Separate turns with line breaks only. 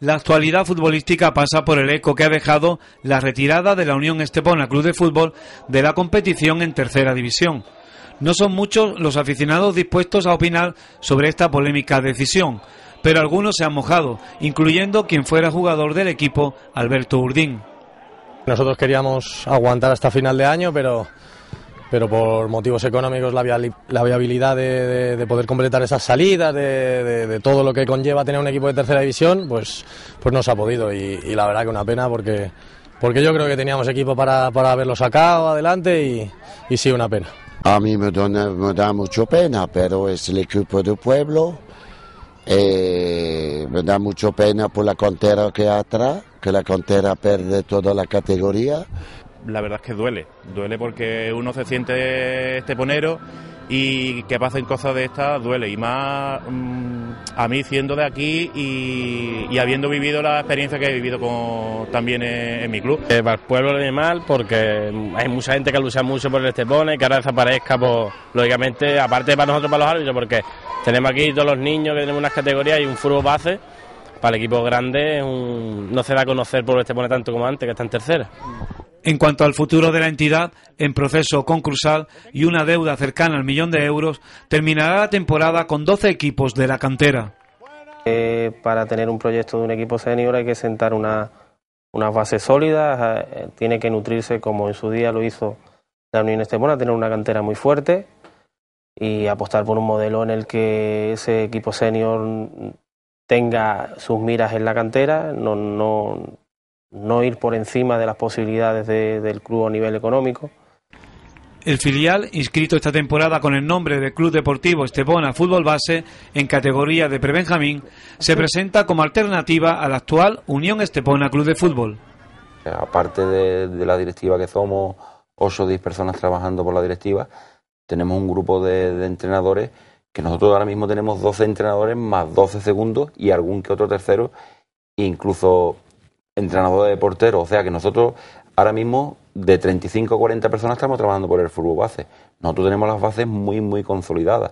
La actualidad futbolística pasa por el eco que ha dejado la retirada de la Unión Estepona Club de Fútbol de la competición en tercera división. No son muchos los aficionados dispuestos a opinar sobre esta polémica decisión, pero algunos se han mojado, incluyendo quien fuera jugador del equipo, Alberto Urdín. Nosotros
queríamos aguantar hasta final de año, pero pero por motivos económicos la, viabilidad de, poder completar esas salidas, de, todo lo que conlleva tener un equipo de tercera división, pues, pues no se ha podido y, la verdad que una pena porque, porque yo creo que teníamos equipo para, para haberlo sacado adelante y, y sí, una pena.
A mí me, da mucho pena, pero es el equipo del pueblo, eh, me da mucho pena por la contera que hay atrás, que la contera pierde toda la categoría,
la verdad es que duele. Duele porque uno se siente esteponero y que pasen cosas de estas duele. Y más mm, a mí siendo de aquí y, habiendo vivido la experiencia que he vivido con, también en, mi club. Eh, para el pueblo le mal porque hay mucha gente que lucha mucho por el estepone que ahora desaparezca, pues, lógicamente, aparte para nosotros, para los árbitros, porque tenemos aquí todos los niños que tenemos unas categorías y un fútbol base.
Para el equipo grande no se da a conocer por el estepone tanto como antes, que está en tercera en cuanto al futuro de la entidad en proceso concursal y una deuda cercana al millón de euros, terminará la temporada con 12 equipos de la cantera.
Eh, para tener un proyecto de un equipo senior hay que sentar una, unas bases sólidas, eh, tiene que nutrirse como en su día lo hizo la Unión Estebona, tener una cantera muy fuerte y apostar por un modelo en el que ese equipo senior tenga sus miras en la cantera, no, no, no ir por encima de las posibilidades del club a nivel económico.
El filial, inscrito esta temporada con el nombre de Club Deportivo Estepona Fútbol Base en categoría de prebenjamín, se presenta como alternativa a la actual Unión Estepona Club de Fútbol.
Aparte de, la directiva que somos, 8 o 10 personas trabajando por la directiva, tenemos un grupo de, de entrenadores que nosotros ahora mismo tenemos 12 entrenadores más 12 segundos y algún que otro tercero, incluso entrenador de portero. O sea que nosotros ahora mismo de 35 o 40 personas estamos trabajando por el fútbol base. Nosotros tenemos las bases muy, muy consolidadas.